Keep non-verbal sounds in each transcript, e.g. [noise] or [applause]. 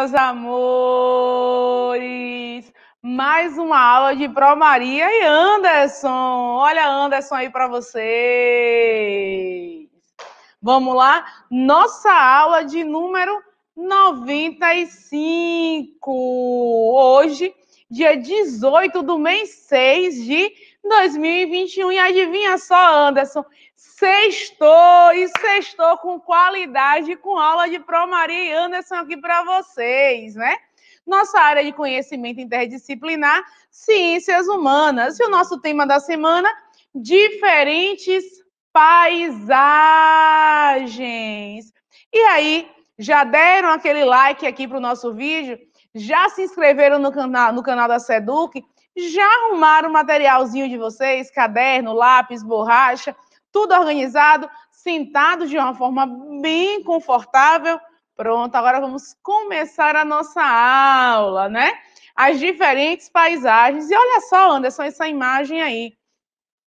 meus amores! Mais uma aula de Pro Maria e Anderson. Olha Anderson aí para vocês. Vamos lá? Nossa aula de número 95. Hoje, dia 18 do mês 6 de 2021. E adivinha só, Anderson? Sextou e sextou com qualidade, com aula de Pro Maria e Anderson aqui para vocês, né? Nossa área de conhecimento interdisciplinar, ciências humanas. E o nosso tema da semana, diferentes paisagens. E aí, já deram aquele like aqui para o nosso vídeo? Já se inscreveram no canal, no canal da SEDUC? Já arrumaram o materialzinho de vocês, caderno, lápis, borracha, tudo organizado, sentado de uma forma bem confortável? Pronto, agora vamos começar a nossa aula, né? As diferentes paisagens. E olha só, Anderson, essa imagem aí.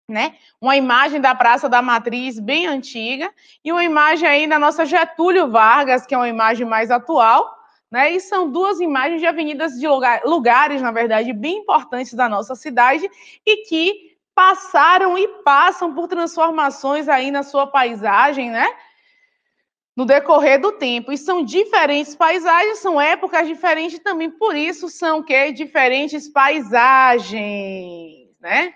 Né? Uma imagem da Praça da Matriz, bem antiga, e uma imagem aí da nossa Getúlio Vargas, que é uma imagem mais atual, né? E são duas imagens de avenidas de lugar, lugares, na verdade, bem importantes da nossa cidade e que passaram e passam por transformações aí na sua paisagem, né? No decorrer do tempo. E são diferentes paisagens, são épocas diferentes também, por isso são que diferentes paisagens, né?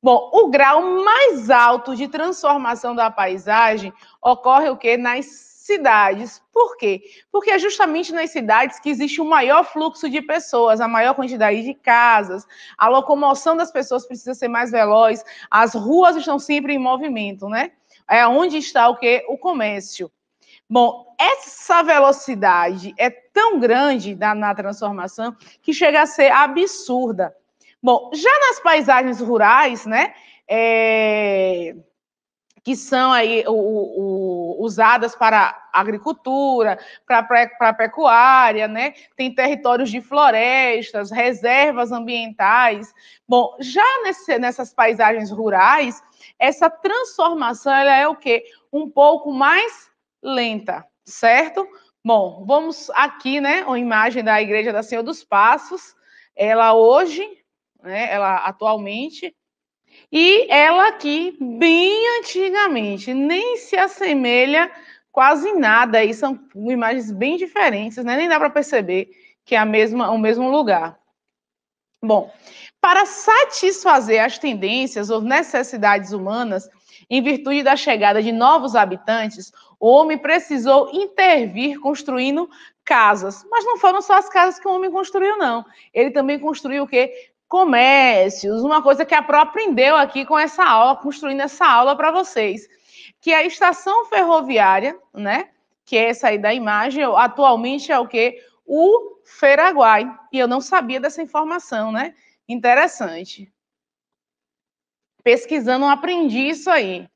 Bom, o grau mais alto de transformação da paisagem ocorre o que nas cidades. Por quê? Porque é justamente nas cidades que existe o maior fluxo de pessoas, a maior quantidade de casas, a locomoção das pessoas precisa ser mais veloz, as ruas estão sempre em movimento, né? É onde está o que? O comércio. Bom, essa velocidade é tão grande na, na transformação que chega a ser absurda. Bom, já nas paisagens rurais, né? É que são aí o, o, usadas para agricultura, para pecuária, né? Tem territórios de florestas, reservas ambientais. Bom, já nesse, nessas paisagens rurais, essa transformação ela é o quê? Um pouco mais lenta, certo? Bom, vamos aqui, né? Uma imagem da Igreja da Senhora dos Passos. Ela hoje, né? Ela atualmente e ela aqui, bem antigamente, nem se assemelha quase nada. Aí são imagens bem diferentes, né? nem dá para perceber que é a mesma, o mesmo lugar. Bom, para satisfazer as tendências ou necessidades humanas, em virtude da chegada de novos habitantes, o homem precisou intervir construindo casas. Mas não foram só as casas que o homem construiu, não. Ele também construiu o quê? comércios, uma coisa que a Pro aprendeu aqui com essa aula, construindo essa aula para vocês, que é a estação ferroviária, né? Que é essa aí da imagem, atualmente é o que? O Feraguai. E eu não sabia dessa informação, né? Interessante. Pesquisando, aprendi isso aí.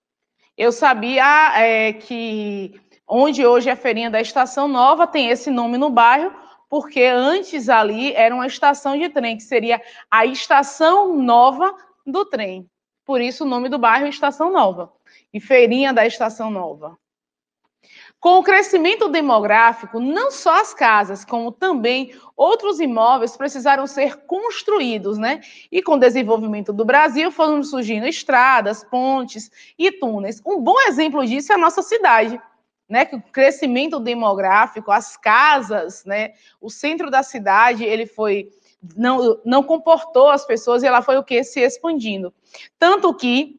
Eu sabia é, que onde hoje é a feirinha da Estação Nova, tem esse nome no bairro, porque antes ali era uma estação de trem, que seria a estação nova do trem. Por isso o nome do bairro é Estação Nova e Feirinha da Estação Nova. Com o crescimento demográfico, não só as casas, como também outros imóveis precisaram ser construídos, né? E com o desenvolvimento do Brasil foram surgindo estradas, pontes e túneis. Um bom exemplo disso é a nossa cidade né, que o crescimento demográfico, as casas, né, o centro da cidade, ele foi não, não comportou as pessoas e ela foi o que se expandindo. Tanto que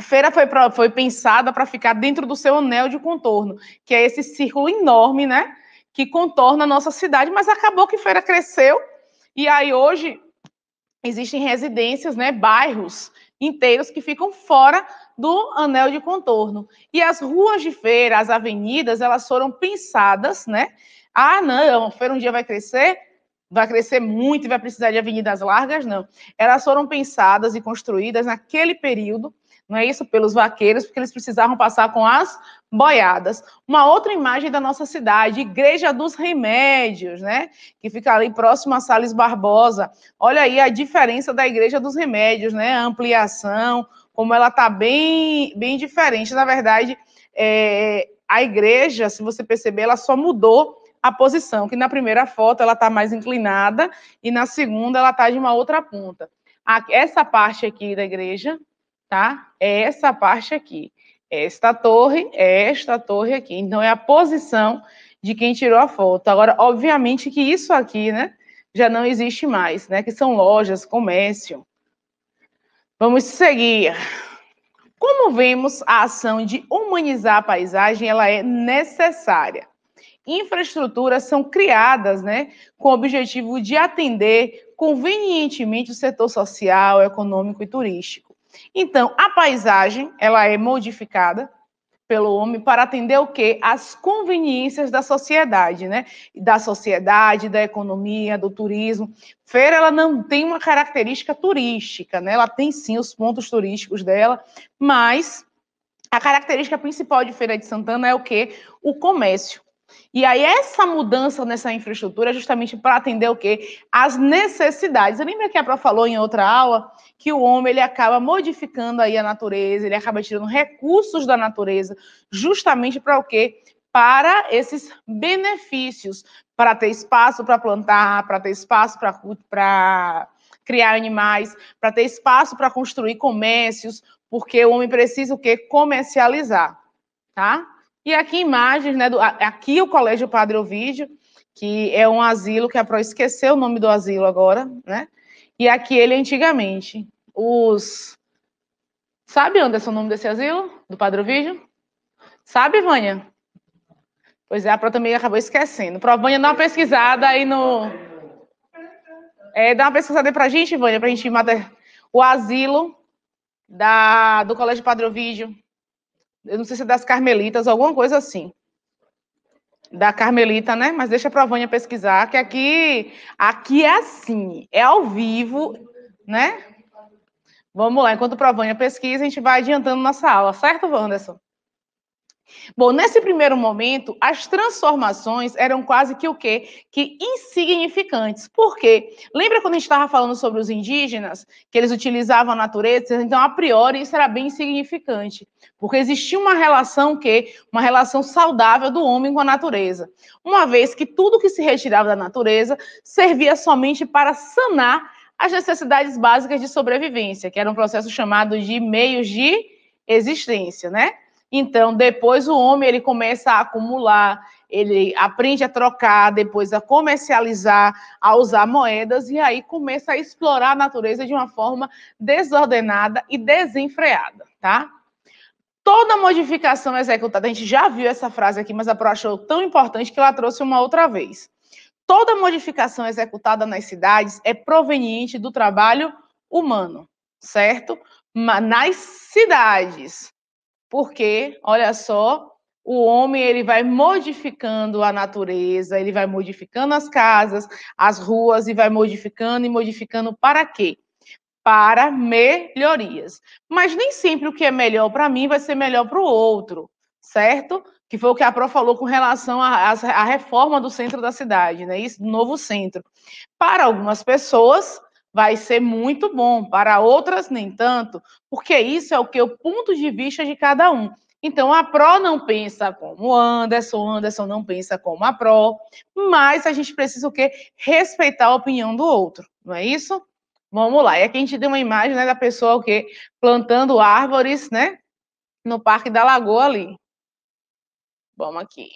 feira foi, pra, foi pensada para ficar dentro do seu anel de contorno, que é esse círculo enorme, né, que contorna a nossa cidade, mas acabou que feira cresceu e aí hoje existem residências, né, bairros inteiros que ficam fora do anel de contorno. E as ruas de feira, as avenidas, elas foram pensadas, né? Ah, não, a feira um dia vai crescer, vai crescer muito e vai precisar de avenidas largas, não. Elas foram pensadas e construídas naquele período, não é isso? Pelos vaqueiros, porque eles precisavam passar com as boiadas. Uma outra imagem da nossa cidade, Igreja dos Remédios, né? Que fica ali próximo a Sales Barbosa. Olha aí a diferença da Igreja dos Remédios, né? A ampliação, como ela está bem, bem diferente. Na verdade, é, a igreja, se você perceber, ela só mudou a posição, que na primeira foto ela está mais inclinada e na segunda ela está de uma outra ponta. Essa parte aqui da igreja, tá? É essa parte aqui. É esta torre, é esta torre aqui. Então, é a posição de quem tirou a foto. Agora, obviamente que isso aqui, né, já não existe mais, né, que são lojas, comércio, Vamos seguir. Como vemos, a ação de humanizar a paisagem ela é necessária. Infraestruturas são criadas né, com o objetivo de atender convenientemente o setor social, econômico e turístico. Então, a paisagem ela é modificada pelo homem para atender o quê? As conveniências da sociedade, né? Da sociedade, da economia, do turismo. Feira ela não tem uma característica turística, né? Ela tem sim os pontos turísticos dela, mas a característica principal de Feira de Santana é o quê? O comércio. E aí, essa mudança nessa infraestrutura é justamente para atender o quê? As necessidades. Eu lembro que a Pró falou em outra aula que o homem ele acaba modificando aí a natureza, ele acaba tirando recursos da natureza, justamente para o quê? Para esses benefícios, para ter espaço para plantar, para ter espaço para criar animais, para ter espaço para construir comércios, porque o homem precisa o quê? Comercializar, tá? E aqui imagens, né, do, aqui o Colégio Padre Ovídio, que é um asilo que a Pro esqueceu o nome do asilo agora, né? E aqui ele antigamente. Os Sabe, Anderson, o nome desse asilo? Do Padre Ovídio? Sabe, Vânia? Pois é, a Pro também acabou esquecendo. Pro, Vânia, dá uma pesquisada aí no... É, dá uma pesquisada aí pra gente, Vânia, pra gente matar o asilo da, do Colégio Padre Ovídio eu não sei se é das Carmelitas, alguma coisa assim. Da Carmelita, né? Mas deixa para a Vânia pesquisar, que aqui, aqui é assim, é ao vivo, né? Vamos lá, enquanto a Vânia pesquisa, a gente vai adiantando nossa aula, certo, Wanderson? Bom, nesse primeiro momento, as transformações eram quase que o quê? Que insignificantes. Por quê? Lembra quando a gente estava falando sobre os indígenas, que eles utilizavam a natureza? Então, a priori, isso era bem insignificante, porque existia uma relação que uma relação saudável do homem com a natureza. Uma vez que tudo que se retirava da natureza servia somente para sanar as necessidades básicas de sobrevivência, que era um processo chamado de meios de existência, né? Então, depois o homem ele começa a acumular, ele aprende a trocar, depois a comercializar, a usar moedas e aí começa a explorar a natureza de uma forma desordenada e desenfreada, tá? Toda modificação executada, a gente já viu essa frase aqui, mas a Pro achou tão importante que ela trouxe uma outra vez. Toda modificação executada nas cidades é proveniente do trabalho humano, certo? Mas Nas cidades porque, olha só, o homem ele vai modificando a natureza, ele vai modificando as casas, as ruas e vai modificando e modificando para quê? Para melhorias. Mas nem sempre o que é melhor para mim vai ser melhor para o outro, certo? Que foi o que a Pro falou com relação à reforma do centro da cidade, né? Isso, novo centro. Para algumas pessoas, vai ser muito bom, para outras nem tanto, porque isso é o que o ponto de vista de cada um. Então a Pro não pensa como Anderson, Anderson não pensa como a Pro, mas a gente precisa o quê? Respeitar a opinião do outro, não é isso? Vamos lá. E aqui a gente deu uma imagem né, da pessoa o quê? plantando árvores, né? No Parque da Lagoa ali. Vamos aqui.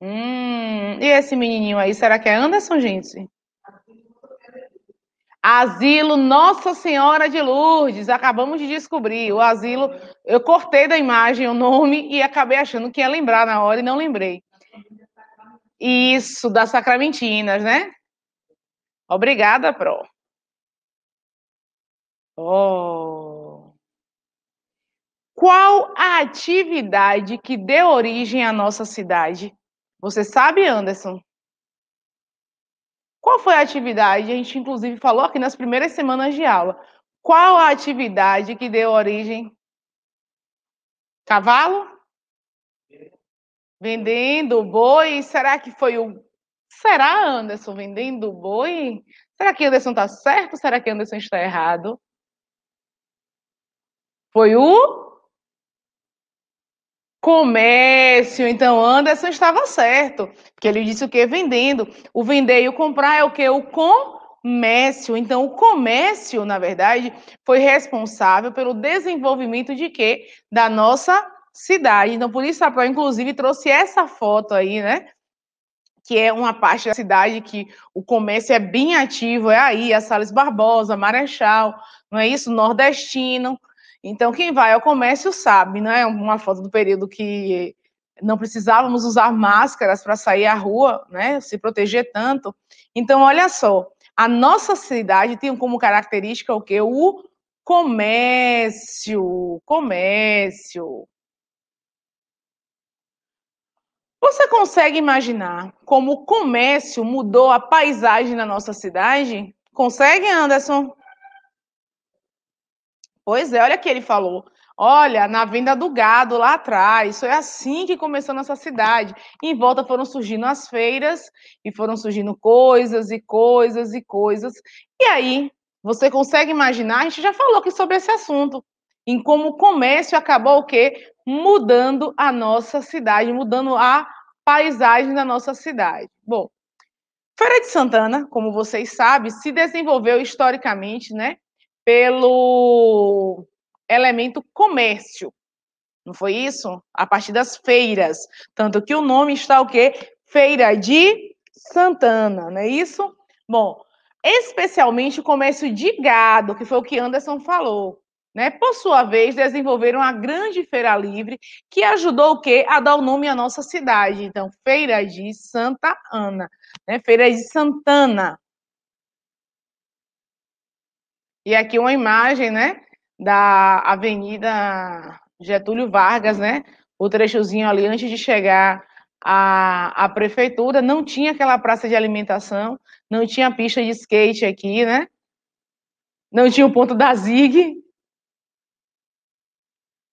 Hum, e esse menininho aí, será que é Anderson, gente? Asilo Nossa Senhora de Lourdes, acabamos de descobrir. O asilo, eu cortei da imagem o nome e acabei achando que ia lembrar na hora e não lembrei. Isso, das Sacramentinas, né? Obrigada, Pro. Oh. Qual a atividade que deu origem à nossa cidade? Você sabe, Anderson? Qual foi a atividade? A gente, inclusive, falou aqui nas primeiras semanas de aula. Qual a atividade que deu origem? Cavalo? Vendendo boi? Será que foi o. Será, Anderson, vendendo boi? Será que Anderson está certo? Será que Anderson está errado? Foi o comércio. Então, Anderson estava certo, porque ele disse o que? Vendendo. O vender e o comprar é o que? O comércio. Então, o comércio, na verdade, foi responsável pelo desenvolvimento de quê? Da nossa cidade. Então, por isso a Pro, inclusive, trouxe essa foto aí, né? Que é uma parte da cidade que o comércio é bem ativo, é aí, a Sales Barbosa, Marechal, não é isso? Nordestino. Então, quem vai ao comércio sabe, né? Uma foto do período que não precisávamos usar máscaras para sair à rua, né? Se proteger tanto. Então, olha só, a nossa cidade tem como característica o que? O comércio. Comércio. Você consegue imaginar como o comércio mudou a paisagem na nossa cidade? Consegue, Anderson? Pois é, olha que ele falou. Olha, na venda do gado lá atrás, isso é assim que começou nossa cidade. Em volta foram surgindo as feiras e foram surgindo coisas e coisas e coisas. E aí, você consegue imaginar, a gente já falou aqui sobre esse assunto, em como o comércio acabou o quê? Mudando a nossa cidade, mudando a paisagem da nossa cidade. Bom, Feira de Santana, como vocês sabem, se desenvolveu historicamente, né? pelo elemento comércio. Não foi isso? A partir das feiras. Tanto que o nome está o quê? Feira de Santana, não é isso? Bom, especialmente o comércio de gado, que foi o que Anderson falou. Né? Por sua vez, desenvolveram a grande Feira Livre, que ajudou o quê? A dar o nome à nossa cidade. Então, Feira de Santa Ana, né? Feira de Santana. E aqui uma imagem, né, da Avenida Getúlio Vargas, né, o trechozinho ali antes de chegar à, à prefeitura, não tinha aquela praça de alimentação, não tinha pista de skate aqui, né, não tinha o ponto da Zig,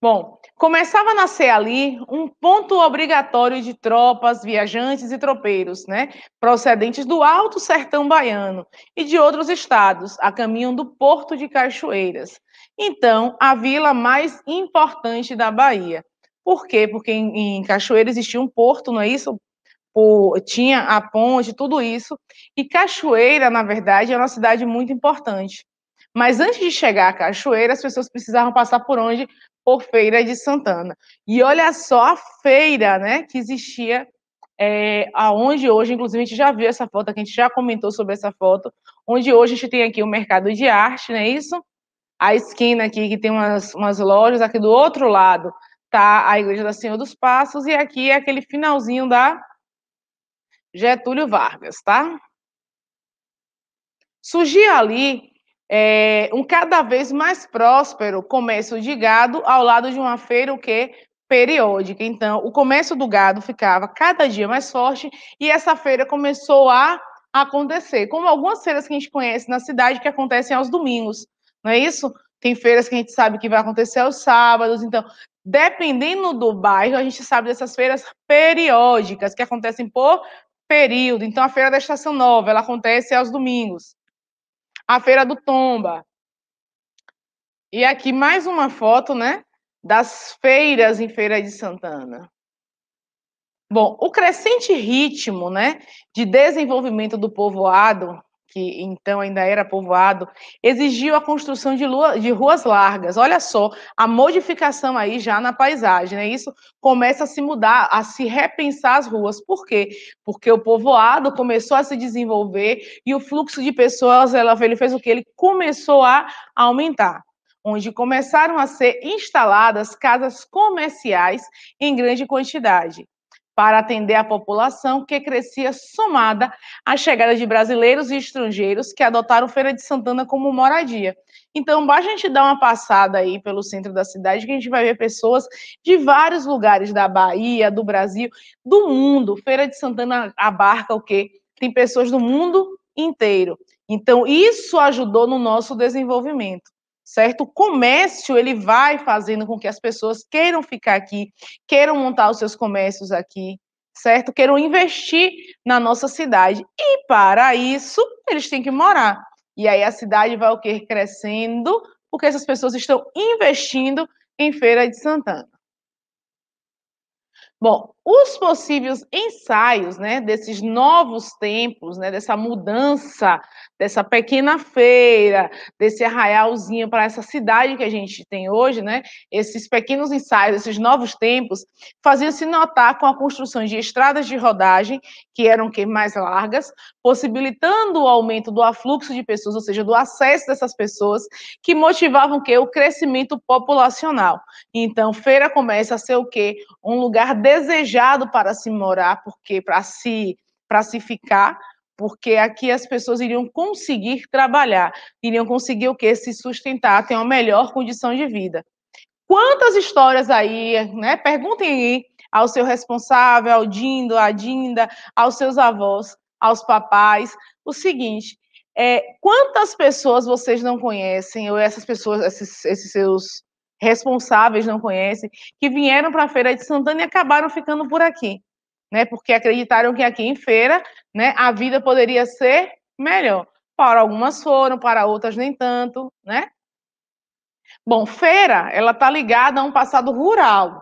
Bom, começava a nascer ali um ponto obrigatório de tropas, viajantes e tropeiros, né, procedentes do Alto Sertão Baiano e de outros estados, a caminho do Porto de Cachoeiras. Então, a vila mais importante da Bahia. Por quê? Porque em, em Cachoeira existia um porto, não é isso? Por, tinha a ponte, tudo isso. E Cachoeira, na verdade, é uma cidade muito importante. Mas antes de chegar a Cachoeira, as pessoas precisavam passar por onde? por Feira de Santana. E olha só a feira né, que existia é, aonde hoje, inclusive, a gente já viu essa foto, a gente já comentou sobre essa foto, onde hoje a gente tem aqui o mercado de arte, não é isso? A esquina aqui que tem umas, umas lojas, aqui do outro lado tá a Igreja da Senhora dos Passos, e aqui é aquele finalzinho da Getúlio Vargas, tá? Surgia ali é, um cada vez mais próspero comércio de gado ao lado de uma feira o que periódica. Então, o comércio do gado ficava cada dia mais forte e essa feira começou a acontecer, como algumas feiras que a gente conhece na cidade que acontecem aos domingos, não é isso? Tem feiras que a gente sabe que vai acontecer aos sábados, então, dependendo do bairro, a gente sabe dessas feiras periódicas que acontecem por período. Então, a feira da Estação Nova, ela acontece aos domingos a Feira do Tomba. E aqui mais uma foto, né, das feiras em Feira de Santana. Bom, o crescente ritmo, né, de desenvolvimento do povoado que então ainda era povoado, exigiu a construção de, lua, de ruas largas. Olha só, a modificação aí já na paisagem, né? Isso começa a se mudar, a se repensar as ruas. Por quê? Porque o povoado começou a se desenvolver e o fluxo de pessoas, ela, ele fez o que? Ele começou a aumentar onde começaram a ser instaladas casas comerciais em grande quantidade para atender a população que crescia somada à chegada de brasileiros e estrangeiros que adotaram Feira de Santana como moradia. Então, basta a gente dar uma passada aí pelo centro da cidade que a gente vai ver pessoas de vários lugares da Bahia, do Brasil, do mundo. Feira de Santana abarca o quê? Tem pessoas do mundo inteiro. Então, isso ajudou no nosso desenvolvimento certo? O comércio ele vai fazendo com que as pessoas queiram ficar aqui, queiram montar os seus comércios aqui, certo? Queiram investir na nossa cidade. E para isso, eles têm que morar. E aí a cidade vai o quê? Crescendo, porque essas pessoas estão investindo em Feira de Santana. Bom, os possíveis ensaios né, desses novos tempos, né, dessa mudança, dessa pequena feira, desse arraialzinho para essa cidade que a gente tem hoje, né, esses pequenos ensaios, esses novos tempos, faziam-se notar com a construção de estradas de rodagem, que eram que mais largas, possibilitando o aumento do afluxo de pessoas, ou seja, do acesso dessas pessoas, que motivavam que o crescimento populacional. Então, feira começa a ser o quê? Um lugar desejado planejado para se morar, porque para se para se ficar, porque aqui as pessoas iriam conseguir trabalhar, iriam conseguir o que se sustentar, ter uma melhor condição de vida. Quantas histórias aí, né? Perguntem aí ao seu responsável, ao Dindo, à Dinda, aos seus avós, aos papais, o seguinte: é, quantas pessoas vocês não conhecem, ou essas pessoas, esses, esses seus responsáveis não conhecem, que vieram para a feira de Santana e acabaram ficando por aqui, né? Porque acreditaram que aqui em feira, né, a vida poderia ser melhor. Para algumas foram, para outras nem tanto, né? Bom, feira, ela tá ligada a um passado rural.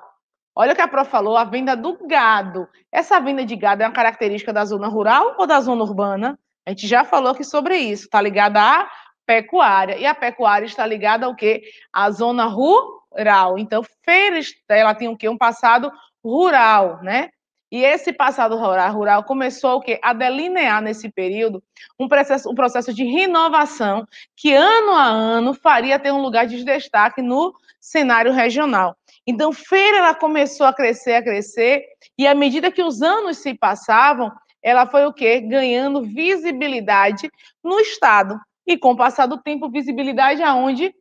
Olha o que a Pro falou, a venda do gado. Essa venda de gado é uma característica da zona rural ou da zona urbana? A gente já falou aqui sobre isso, tá ligada a pecuária. E a pecuária está ligada ao quê? À zona rural. Então, Feira ela tem o quê? Um passado rural, né? E esse passado rural começou o quê? a delinear nesse período um processo, um processo de renovação que ano a ano faria ter um lugar de destaque no cenário regional. Então, feira ela começou a crescer, a crescer, e à medida que os anos se passavam, ela foi o quê? Ganhando visibilidade no estado e, com o passar do tempo, visibilidade aonde?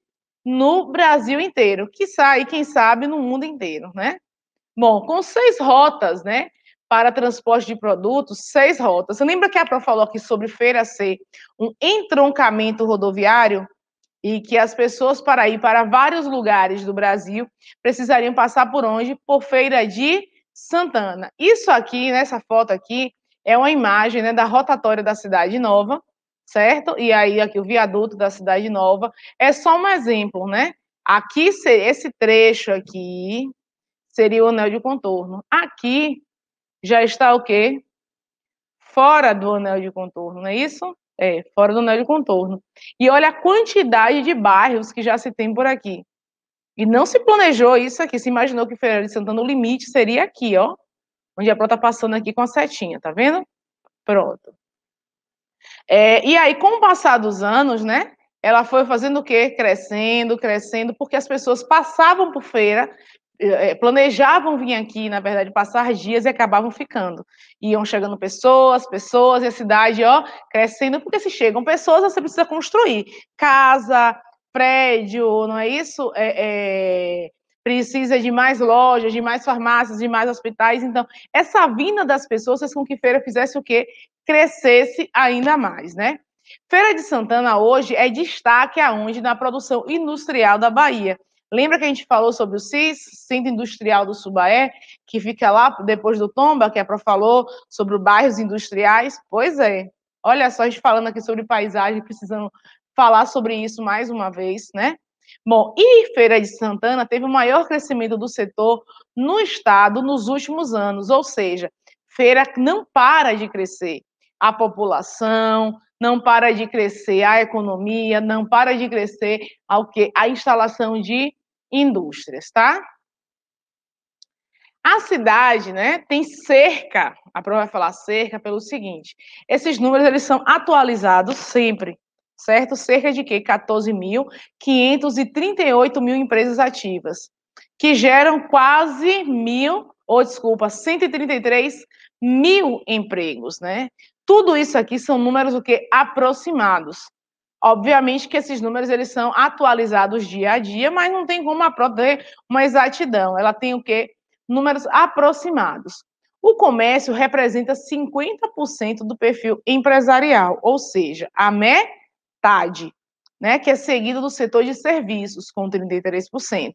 No Brasil inteiro, que sai, quem sabe, no mundo inteiro, né? Bom, com seis rotas, né? Para transporte de produtos, seis rotas. Você lembra que a Pro falou aqui sobre feira ser um entroncamento rodoviário? e que as pessoas para ir para vários lugares do Brasil precisariam passar por onde? Por Feira de Santana. Isso aqui, nessa né, foto aqui, é uma imagem né, da rotatória da Cidade Nova, certo? E aí aqui o viaduto da Cidade Nova é só um exemplo, né? Aqui esse trecho aqui seria o anel de contorno. Aqui já está o quê? Fora do anel de contorno, não é isso? É, fora do anel de contorno. E olha a quantidade de bairros que já se tem por aqui. E não se planejou isso aqui, se imaginou que Feira de Santana, o limite seria aqui, ó. Onde a Pró está passando aqui com a setinha, tá vendo? Pronto. É, e aí, com o passar dos anos, né? Ela foi fazendo o quê? Crescendo, crescendo, porque as pessoas passavam por feira, é, é, planejavam vir aqui, na verdade, passar dias e acabavam ficando. Iam chegando pessoas, pessoas, e a cidade, ó, crescendo, porque se chegam pessoas, você precisa construir casa, prédio, não é isso? É, é, precisa de mais lojas, de mais farmácias, de mais hospitais. Então, essa vinda das pessoas fez com que feira fizesse o quê? Crescesse ainda mais, né? Feira de Santana hoje é destaque aonde na produção industrial da Bahia. Lembra que a gente falou sobre o CIS, Centro Industrial do Subaé, que fica lá depois do Tomba, que a Pro falou, sobre bairros industriais? Pois é. Olha só, a gente falando aqui sobre paisagem, precisando falar sobre isso mais uma vez, né? Bom, e Feira de Santana teve o maior crescimento do setor no estado nos últimos anos, ou seja, feira não para de crescer. A população não para de crescer, a economia não para de crescer, ao que a instalação de indústrias, tá? A cidade, né, tem cerca, a prova vai falar cerca pelo seguinte, esses números eles são atualizados sempre, certo? Cerca de quê? 14.538 mil empresas ativas, que geram quase mil, ou desculpa, 133 mil empregos, né? Tudo isso aqui são números o quê? aproximados. Obviamente que esses números eles são atualizados dia a dia, mas não tem como a ter uma exatidão. Ela tem o quê? Números aproximados. O comércio representa 50% do perfil empresarial, ou seja, a mé metade, né, que é seguido do setor de serviços, com 33%.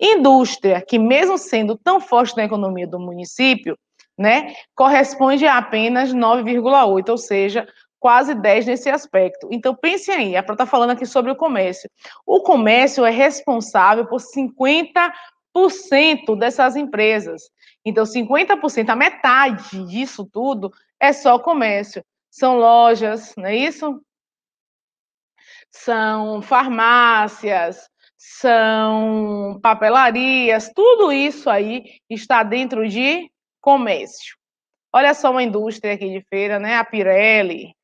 Indústria, que mesmo sendo tão forte na economia do município, né, corresponde a apenas 9,8%, ou seja, quase 10 nesse aspecto. Então, pense aí, a Pró está falando aqui sobre o comércio. O comércio é responsável por 50% dessas empresas. Então, 50%, a metade disso tudo, é só comércio. São lojas, não é isso? são farmácias, são papelarias, tudo isso aí está dentro de comércio. Olha só uma indústria aqui de feira, né? A Pirelli.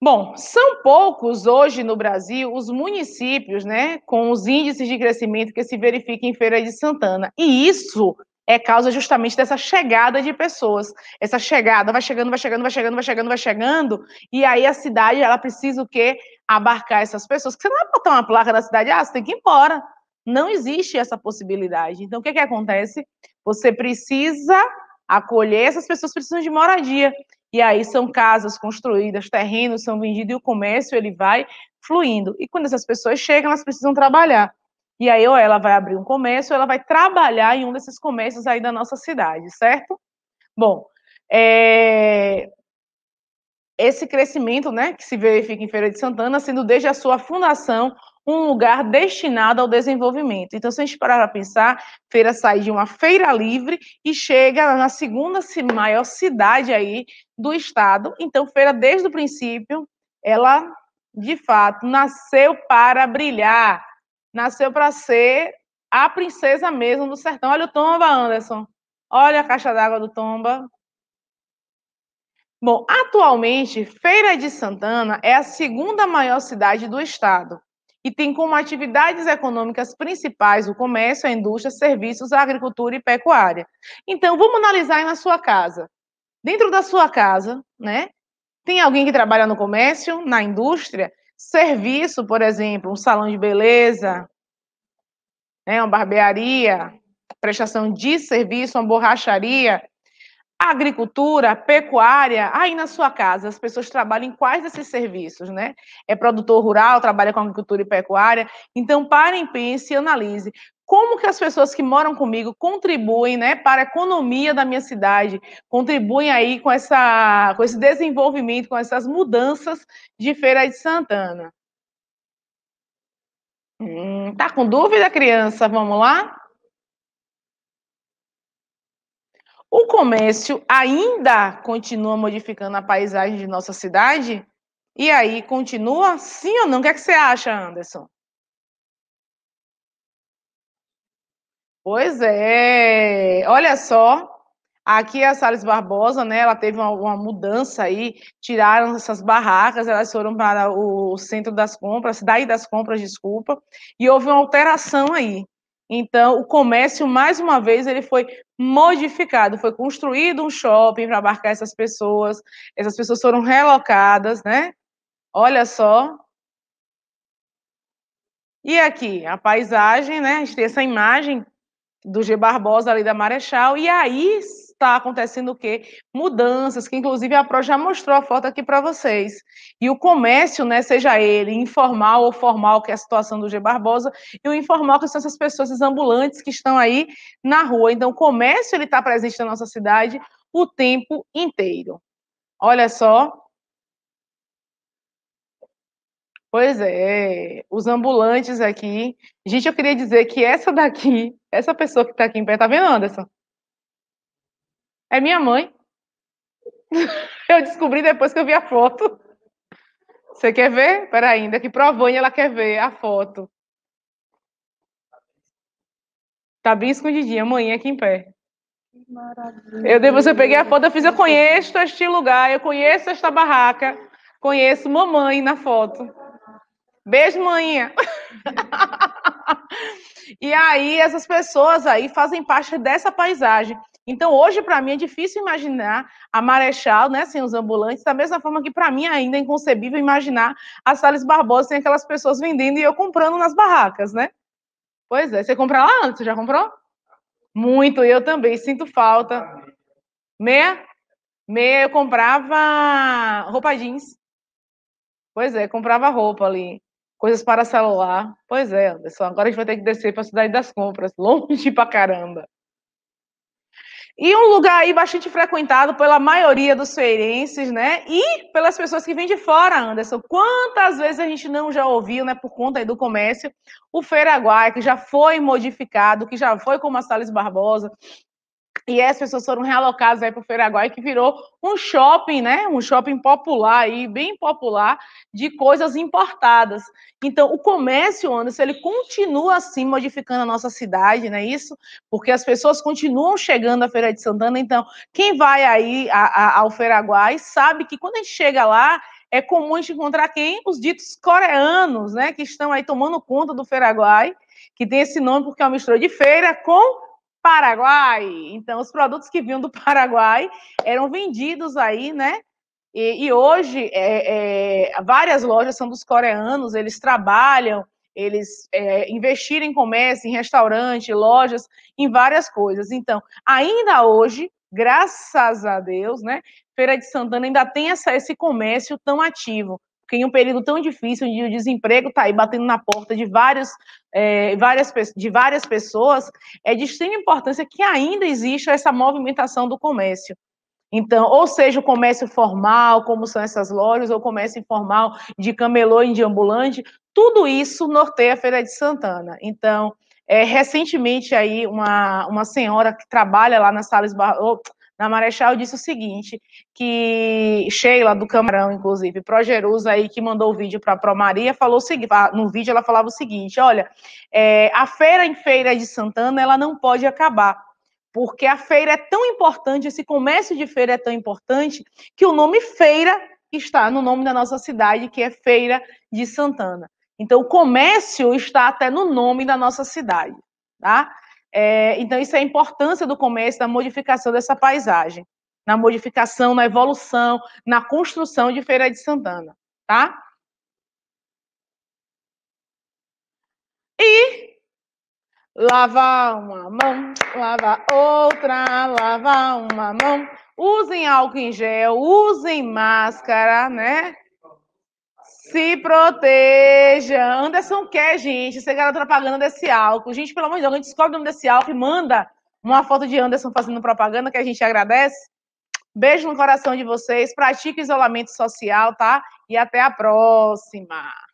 Bom, são poucos hoje no Brasil os municípios, né, com os índices de crescimento que se verificam em Feira de Santana. E isso é causa justamente dessa chegada de pessoas. Essa chegada vai chegando, vai chegando, vai chegando, vai chegando, vai chegando, e aí a cidade ela precisa o quê? Abarcar essas pessoas. Porque você não vai botar uma placa na cidade, ah, você tem que ir embora. Não existe essa possibilidade. Então, o que, que acontece? Você precisa acolher, essas pessoas precisam de moradia. E aí são casas construídas, terrenos são vendidos e o comércio ele vai fluindo. E quando essas pessoas chegam, elas precisam trabalhar. E aí, ou ela vai abrir um comércio, ou ela vai trabalhar em um desses comércios aí da nossa cidade, certo? Bom, é... esse crescimento né, que se verifica em Feira de Santana, sendo desde a sua fundação um lugar destinado ao desenvolvimento. Então, se a gente parar para pensar, Feira sai de uma feira livre e chega na segunda maior cidade aí do estado. Então, Feira, desde o princípio, ela, de fato, nasceu para brilhar nasceu para ser a princesa mesmo do sertão. Olha o tomba, Anderson. Olha a caixa d'água do tomba. Bom, atualmente, Feira de Santana é a segunda maior cidade do estado e tem como atividades econômicas principais o comércio, a indústria, serviços, a agricultura e pecuária. Então, vamos analisar aí na sua casa. Dentro da sua casa, né? Tem alguém que trabalha no comércio, na indústria? Serviço, por exemplo, um salão de beleza, né, uma barbearia, prestação de serviço, uma borracharia, agricultura, pecuária, aí na sua casa, as pessoas trabalham em quais desses serviços, né? É produtor rural, trabalha com agricultura e pecuária. Então, parem, pense e analise como que as pessoas que moram comigo contribuem né, para a economia da minha cidade, contribuem aí com, essa, com esse desenvolvimento, com essas mudanças de Feira de Santana. Hum, tá com dúvida, criança? Vamos lá? O comércio ainda continua modificando a paisagem de nossa cidade? E aí, continua sim ou não? O que, é que você acha, Anderson? Pois é. Olha só, aqui a Salles Barbosa, né? Ela teve uma, uma mudança aí, tiraram essas barracas, elas foram para o centro das compras, daí das compras, desculpa, e houve uma alteração aí. Então, o comércio, mais uma vez, ele foi modificado, foi construído um shopping para abarcar essas pessoas, essas pessoas foram relocadas, né? Olha só, e aqui, a paisagem, né? A gente tem essa imagem do G. Barbosa, ali da Marechal, e aí está acontecendo o quê? Mudanças, que inclusive a Pro já mostrou a foto aqui para vocês. E o comércio, né, seja ele informal ou formal, que é a situação do G. Barbosa, e o informal, que são essas pessoas, esses ambulantes que estão aí na rua. Então, o comércio está presente na nossa cidade o tempo inteiro. Olha só, Pois é, os ambulantes aqui. Gente, eu queria dizer que essa daqui, essa pessoa que está aqui em pé, tá vendo, Anderson? É minha mãe. [laughs] Eu descobri depois que eu vi a foto. Você quer ver? Pera ainda, que provanha ela quer ver a foto. Tá bem escondidinha, amanhã aqui em pé. Maravilha. Eu dei, você peguei a foto, eu fiz, eu conheço este lugar, eu conheço esta barraca, conheço mamãe na foto. Beijo, manhã. [laughs] e aí, essas pessoas aí fazem parte dessa paisagem. Então, hoje, para mim, é difícil imaginar a Marechal, né, sem os ambulantes, da mesma forma que, para mim, ainda é inconcebível imaginar a Salles Barbosa sem aquelas pessoas vendendo e eu comprando nas barracas, né? Pois é. Você compra lá antes? Você já comprou? Muito, eu também. Sinto falta. Meia? Meia, eu comprava roupa jeans. Pois é, comprava roupa ali coisas para celular. Pois é, Anderson, agora a gente vai ter que descer para a cidade das compras, [laughs] longe pra caramba. E um lugar aí bastante frequentado pela maioria dos feirenses, né? E pelas pessoas que vêm de fora, Anderson. Quantas vezes a gente não já ouviu, né, por conta aí do comércio, o Feiraguai, que já foi modificado, que já foi com a Salles Barbosa, e as pessoas foram realocadas aí para o Feiraguai, que virou um shopping, né? Um shopping popular e bem popular, de coisas importadas. Então, o comércio, Anderson, ele continua assim modificando a nossa cidade, não é isso? Porque as pessoas continuam chegando à Feira de Santana. Então, quem vai aí a, a, ao Feiraguai sabe que quando a gente chega lá, é comum a gente encontrar quem? Os ditos coreanos, né? Que estão aí tomando conta do Feiraguai, que tem esse nome porque é uma mistura de feira com Paraguai. Então, os produtos que vinham do Paraguai eram vendidos aí, né? E, e hoje, é, é, várias lojas são dos coreanos, eles trabalham, eles é, investiram em comércio, em restaurante, lojas, em várias coisas. Então, ainda hoje, graças a Deus, né? Feira de Santana ainda tem essa, esse comércio tão ativo, porque em um período tão difícil, onde o desemprego está aí batendo na porta de, várias é, várias, de várias pessoas, é de extrema importância que ainda exista essa movimentação do comércio. Então, ou seja, o comércio formal, como são essas lojas, ou comércio informal de camelô e de ambulante, tudo isso norteia a Feira de Santana. Então, é, recentemente aí uma, uma senhora que trabalha lá na Salles Barroso, na Marechal disse o seguinte, que Sheila do Camarão, inclusive, Pro aí que mandou o vídeo para a Promaria, falou o seguinte, no vídeo ela falava o seguinte, olha, é, a feira em Feira de Santana, ela não pode acabar, porque a feira é tão importante, esse comércio de feira é tão importante, que o nome feira está no nome da nossa cidade, que é Feira de Santana. Então, o comércio está até no nome da nossa cidade, tá? É, então, isso é a importância do comércio, da modificação dessa paisagem, na modificação, na evolução, na construção de Feira de Santana, tá? E lava uma mão, lavar outra, lavar uma mão. Usem álcool em gel, usem máscara, né? Se proteja. Anderson quer, gente, ser garoto tá propaganda desse álcool. Gente, pelo amor de Deus, a gente descobre o nome desse álcool e manda uma foto de Anderson fazendo propaganda que a gente agradece. Beijo no coração de vocês. Pratique isolamento social, tá? E até a próxima.